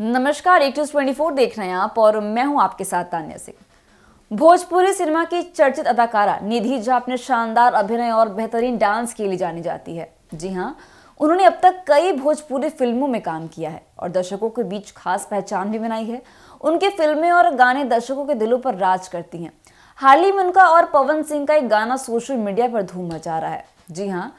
नमस्कार एक twenty four देख रहे हैं आप और मैं हूं आपके साथ तान्या सिंह भोजपुरी सिनेमा की चर्चित अदाकारा निधि झा अपने शानदार अभिनय और बेहतरीन डांस के लिए जानी जाती है जी हाँ उन्होंने अब तक कई भोजपुरी फिल्मों में काम किया है और दर्शकों के बीच खास पहचान भी बनाई है उनके फिल्में और गाने दर्शकों के दिलों पर राज करती हैं हाल ही में उनका और पवन सिंह का एक गाना सोशल मीडिया पर धूम मचा रहा है जी हाँ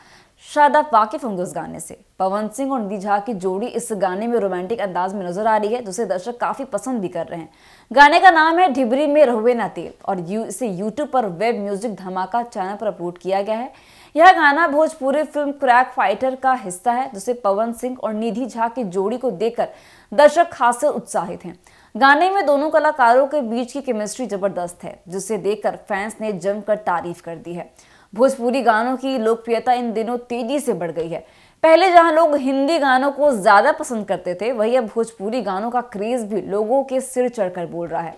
शायद आप वाकिफ होंगे उस गाने से पवन सिंह और निधि झा की जोड़ी इस गाने में रोमांटिक अंदाज में नजर आ रही है जिसे दर्शक काफी पसंद भी कर रहे हैं गाने का नाम है ढिबरी में रहुए ना तेल और यू इसे यूट्यूब पर वेब म्यूजिक धमाका चैनल पर अपलोड किया गया है यह गाना भोजपुरी फिल्म क्रैक फाइटर का हिस्सा है जिसे पवन सिंह और निधि झा की जोड़ी को देखकर दर्शक खास उत्साहित हैं गाने में दोनों कलाकारों के बीच की केमिस्ट्री जबरदस्त है जिसे देखकर फैंस ने जमकर तारीफ कर दी है भोजपुरी गानों की लोकप्रियता इन दिनों तेजी से बढ़ गई है पहले जहां लोग हिंदी गानों को ज़्यादा पसंद करते थे वही अब भोजपुरी गानों का क्रेज़ भी लोगों के सिर चढ़कर बोल रहा है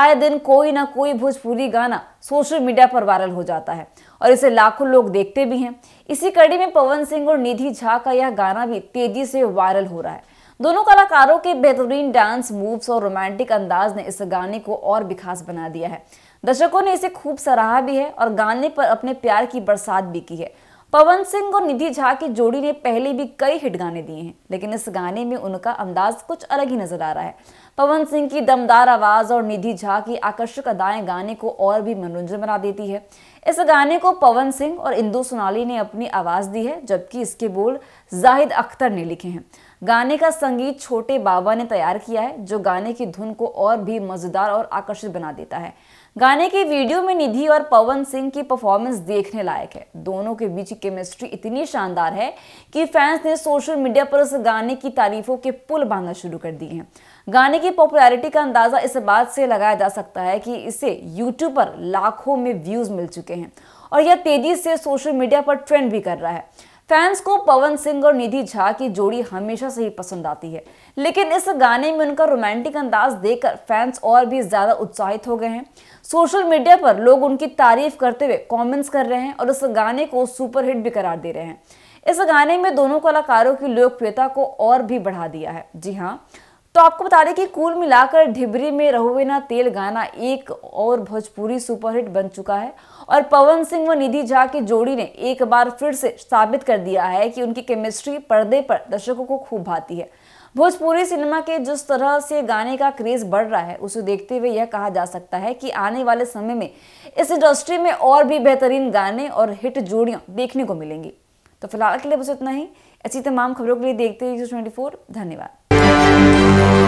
आए दिन कोई ना कोई भोजपुरी गाना सोशल मीडिया पर वायरल हो जाता है और इसे लाखों लोग देखते भी हैं इसी कड़ी में पवन सिंह और निधि झा का यह गाना भी तेजी से वायरल हो रहा है दोनों कलाकारों के बेहतरीन डांस मूव्स और रोमांटिक अंदाज ने इस गाने को और भी खास बना दिया है दर्शकों ने इसे खूब सराहा भी है और गाने पर अपने प्यार की बरसात भी की है पवन सिंह और निधि झा की जोड़ी ने पहले भी कई हिट गाने दिए हैं लेकिन इस गाने में उनका अंदाज कुछ अलग ही नजर आ रहा है पवन सिंह की दमदार आवाज और निधि झा की आकर्षक अदाएं गाने को और भी मनोरंजन बना देती है इस गाने को पवन सिंह और इंदू सोनाली ने अपनी आवाज दी है जबकि इसके बोल जाहिद अख्तर ने लिखे हैं गाने का संगीत छोटे बाबा ने तैयार किया है जो गाने की धुन को और भी मज़ेदार और आकर्षित बना देता है गाने के वीडियो में निधि और पवन सिंह की परफॉर्मेंस देखने लायक है दोनों के बीच की केमिस्ट्री इतनी शानदार है कि फैंस ने सोशल मीडिया पर उस गाने की तारीफों के पुल बांधना शुरू कर दिए हैं गाने की पॉपुलैरिटी का अंदाज़ा इस बात से लगाया जा सकता है कि इसे यूट्यूब पर लाखों में व्यूज़ मिल चुके हैं और यह तेज़ी से सोशल मीडिया पर ट्रेंड भी कर रहा है फैंस को पवन सिंह और निधि झा की जोड़ी हमेशा से ही पसंद आती है लेकिन इस गाने में उनका रोमांटिक अंदाज देखकर फैंस और भी ज़्यादा उत्साहित हो गए हैं सोशल मीडिया पर लोग उनकी तारीफ करते हुए कमेंट्स कर रहे हैं और इस गाने को सुपरहिट भी करार दे रहे हैं इस गाने में दोनों कलाकारों की लोकप्रियता को और भी बढ़ा दिया है जी हाँ तो आपको बता दें कि कुल मिलाकर ढिबरी में रहोगे ना तेल गाना एक और भोजपुरी सुपरहिट बन चुका है और पवन सिंह व निधि झा की जोड़ी ने एक बार फिर से साबित कर दिया है कि उनकी केमिस्ट्री पर्दे पर दर्शकों को खूब भाती है भोजपुरी सिनेमा के जिस तरह से गाने का क्रेज बढ़ रहा है उसे देखते हुए यह कहा जा सकता है कि आने वाले समय में इस इंडस्ट्री में और भी बेहतरीन गाने और हिट जोड़ियां देखने को मिलेंगी तो फिलहाल के लिए बस इतना ही ऐसी तमाम खबरों के लिए देखते हैं ट्वेंटी धन्यवाद